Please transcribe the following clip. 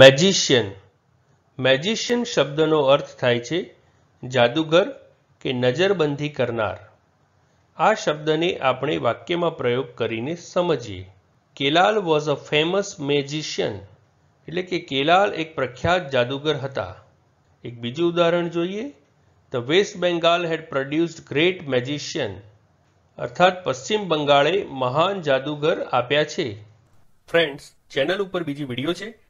magician magician શબ્દનો અર્થ થાય છે જાદુગર કે નજરબંધી કરનાર આ શબ્દને આપણે વાક્યમાં પ્રયોગ કરીને સમજીએ કેલાલ વોઝ અ ફેમસ મેજિશિયન એટલે કે કેલાલ એક પ્રખ્યાત જાદુગર હતા એક બીજું ઉદાહરણ જોઈએ the West Bengal had produced great magician અર્થાત પશ્ચિમ બંગાળે મહાન જાદુગર આપ્યા છે ફ્રેન્ડ્સ ચેનલ ઉપર બીજી વિડીયો છે